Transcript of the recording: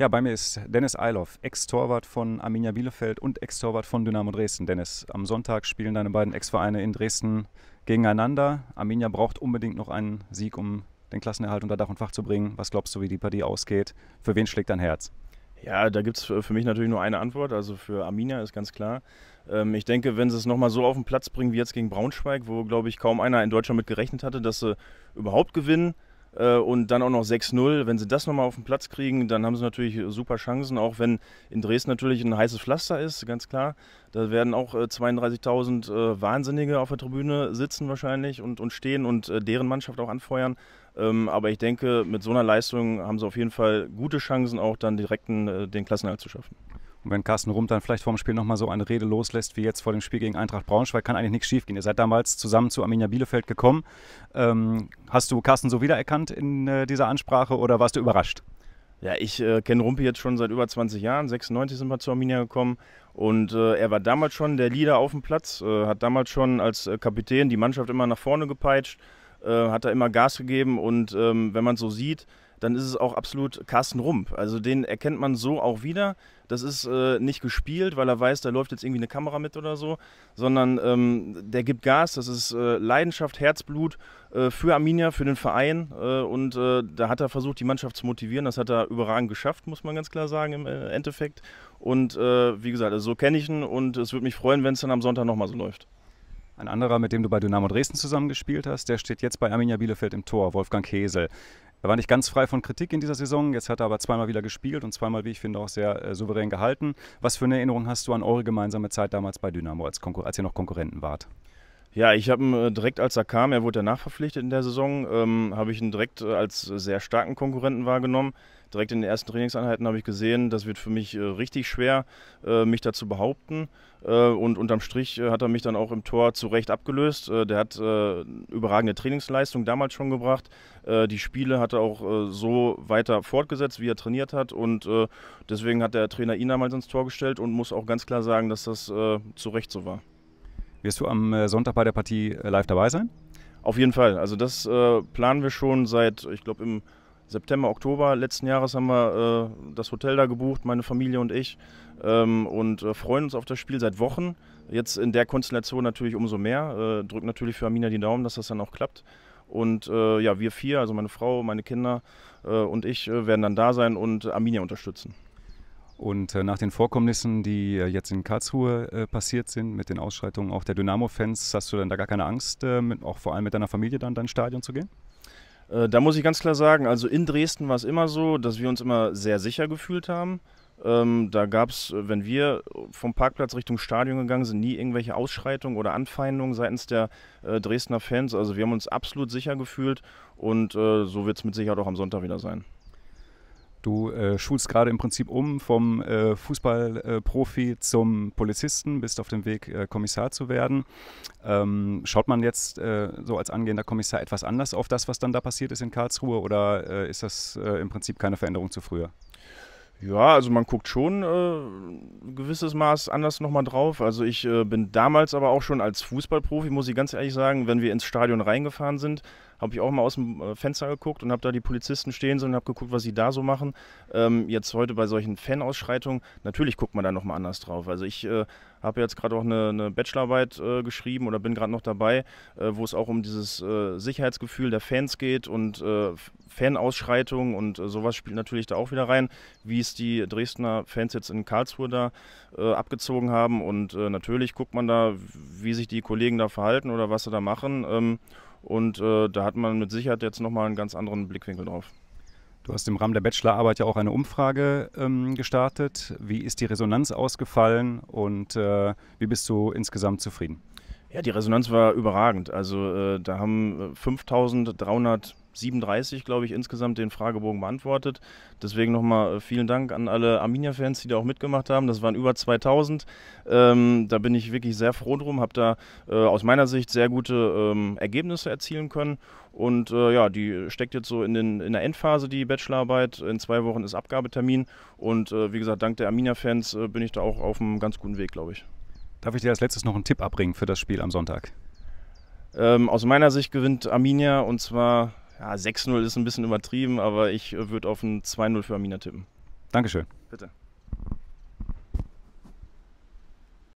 Ja, bei mir ist Dennis Eiloff, Ex-Torwart von Arminia Bielefeld und Ex-Torwart von Dynamo Dresden. Dennis, am Sonntag spielen deine beiden Ex-Vereine in Dresden gegeneinander. Arminia braucht unbedingt noch einen Sieg, um den Klassenerhalt unter Dach und Fach zu bringen. Was glaubst du, wie die Partie ausgeht? Für wen schlägt dein Herz? Ja, da gibt es für mich natürlich nur eine Antwort. Also für Arminia ist ganz klar. Ähm, ich denke, wenn sie es nochmal so auf den Platz bringen wie jetzt gegen Braunschweig, wo, glaube ich, kaum einer in Deutschland mit gerechnet hatte, dass sie überhaupt gewinnen, äh, und dann auch noch 6-0. Wenn sie das nochmal auf den Platz kriegen, dann haben sie natürlich super Chancen, auch wenn in Dresden natürlich ein heißes Pflaster ist, ganz klar. Da werden auch 32.000 äh, äh, Wahnsinnige auf der Tribüne sitzen wahrscheinlich und, und stehen und deren Mannschaft auch anfeuern. Ähm, aber ich denke, mit so einer Leistung haben sie auf jeden Fall gute Chancen, auch dann direkt den Klassenerhalt zu schaffen. Und wenn Carsten Rump dann vielleicht vor dem Spiel nochmal so eine Rede loslässt wie jetzt vor dem Spiel gegen Eintracht Braunschweig, kann eigentlich nichts schiefgehen. Ihr seid damals zusammen zu Arminia Bielefeld gekommen. Ähm, hast du Carsten so wiedererkannt in äh, dieser Ansprache oder warst du überrascht? Ja, ich äh, kenne Rumpe jetzt schon seit über 20 Jahren. 96 sind wir zu Arminia gekommen. Und äh, er war damals schon der Leader auf dem Platz, äh, hat damals schon als äh, Kapitän die Mannschaft immer nach vorne gepeitscht, äh, hat da immer Gas gegeben. Und ähm, wenn man so sieht, dann ist es auch absolut Carsten Rump. Also den erkennt man so auch wieder. Das ist äh, nicht gespielt, weil er weiß, da läuft jetzt irgendwie eine Kamera mit oder so, sondern ähm, der gibt Gas, das ist äh, Leidenschaft, Herzblut äh, für Arminia, für den Verein äh, und äh, da hat er versucht, die Mannschaft zu motivieren. Das hat er überragend geschafft, muss man ganz klar sagen im äh, Endeffekt. Und wie gesagt, also so kenne ich ihn und es würde mich freuen, wenn es dann am Sonntag nochmal so läuft. Ein anderer, mit dem du bei Dynamo Dresden zusammengespielt hast, der steht jetzt bei Arminia Bielefeld im Tor, Wolfgang Hesel. Er war nicht ganz frei von Kritik in dieser Saison, jetzt hat er aber zweimal wieder gespielt und zweimal, wie ich finde, auch sehr äh, souverän gehalten. Was für eine Erinnerung hast du an eure gemeinsame Zeit damals bei Dynamo, als, Konkur als ihr noch Konkurrenten wart? Ja, ich habe ihn äh, direkt, als er kam, er wurde danach verpflichtet in der Saison, ähm, habe ich ihn direkt äh, als sehr starken Konkurrenten wahrgenommen. Direkt in den ersten Trainingseinheiten habe ich gesehen, das wird für mich äh, richtig schwer, äh, mich da zu behaupten. Äh, und unterm Strich äh, hat er mich dann auch im Tor zu Recht abgelöst. der hat überragende Trainingsleistung damals schon gebracht. die Spiele hat er auch so weiter fortgesetzt, wie er trainiert hat. Und deswegen hat der Trainer ihn damals ins Tor gestellt und muss auch ganz klar sagen, dass das zu Recht so war. Wirst du am äh, Sonntag bei der Partie äh, live dabei sein? Auf jeden Fall. Also das äh, planen wir schon seit, ich glaube, im September, Oktober letzten Jahres haben wir äh, das Hotel da gebucht, meine Familie und ich, ähm, und äh, freuen uns auf das Spiel seit Wochen. Jetzt in der Konstellation natürlich umso mehr. Äh, drückt natürlich für Amina die Daumen, dass das dann auch klappt. Und äh, ja, wir vier, also meine Frau, meine Kinder und ich, werden dann da sein und Arminia unterstützen. Und äh, nach den Vorkommnissen, die äh, jetzt in Karlsruhe äh, passiert sind, mit den Ausschreitungen auch der Dynamo-Fans, hast du dann da gar keine Angst, äh, mit, auch vor allem mit deiner Familie dann dein Stadion zu gehen? Äh, da muss ich ganz klar sagen, also in Dresden war es immer so, dass wir uns immer sehr sicher gefühlt haben. Ähm, da gab es, äh, wenn wir vom Parkplatz Richtung Stadion gegangen sind, nie irgendwelche Ausschreitungen oder Anfeindungen seitens der Dresdner Fans. Also wir haben uns absolut sicher gefühlt und so wird es mit Sicherheit auch am Sonntag wieder sein. Du äh, schulst gerade im Prinzip um vom äh, Fußballprofi äh, zum Polizisten, bist auf dem Weg, äh, Kommissar zu werden. Ähm, schaut man jetzt äh, so als angehender Kommissar etwas anders auf das, was dann da passiert ist in Karlsruhe oder äh, ist das im Prinzip keine Veränderung zu früher? Ja, also man guckt schon äh, gewisses Maß anders nochmal drauf. Also ich äh, bin damals aber auch schon als Fußballprofi, muss ich ganz ehrlich sagen, wenn wir ins Stadion reingefahren sind, habe ich auch mal aus dem äh, Fenster geguckt und habe da die Polizisten stehen sehen und habe geguckt, was sie da so machen. Ähm, jetzt heute bei solchen Fanausschreitungen, natürlich guckt man da nochmal anders drauf. Also ich äh, habe jetzt gerade auch eine, eine Bachelorarbeit äh, geschrieben oder bin gerade noch dabei, äh, wo es auch um dieses äh, Sicherheitsgefühl der Fans geht und äh, Fanausschreitungen und sowas spielt natürlich da auch wieder rein, wie es die Dresdner Fans jetzt in Karlsruhe da abgezogen haben. Und natürlich guckt man da, wie sich die Kollegen da verhalten oder was sie da machen. Ähm, und äh, da hat man mit Sicherheit jetzt nochmal einen ganz anderen Blickwinkel drauf. Du hast im Rahmen der Bachelorarbeit ja auch eine Umfrage ähm, gestartet. Wie ist die Resonanz ausgefallen und äh, wie bist du insgesamt zufrieden? Ja, die Resonanz war überragend. Also äh, da haben 5300 äh, 37, glaube ich, insgesamt den Fragebogen beantwortet. Deswegen nochmal äh, vielen Dank an alle Arminia-Fans, die da auch mitgemacht haben. Das waren über 2000. Ähm, da bin ich wirklich sehr froh drum, habe da äh, aus meiner Sicht sehr gute ähm, Ergebnisse erzielen können. Und äh, ja, die steckt jetzt so in, den, in der Endphase, die Bachelorarbeit. In zwei Wochen ist Abgabetermin. Und äh, wie gesagt, dank der Arminia-Fans äh, bin ich da auch auf einem ganz guten Weg, glaube ich. Darf ich dir als letztes noch einen Tipp abbringen für das Spiel am Sonntag? Ähm, aus meiner Sicht gewinnt Arminia und zwar ja, 6-0 ist ein bisschen übertrieben, aber ich äh, würde auf ein 2-0 für Amina tippen. Dankeschön. Bitte.